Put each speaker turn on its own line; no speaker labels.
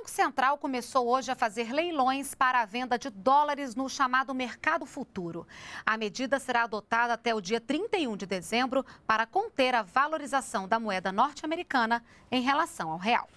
Banco Central começou hoje a fazer leilões para a venda de dólares no chamado mercado futuro. A medida será adotada até o dia 31 de dezembro para conter a valorização da moeda norte-americana em relação ao real.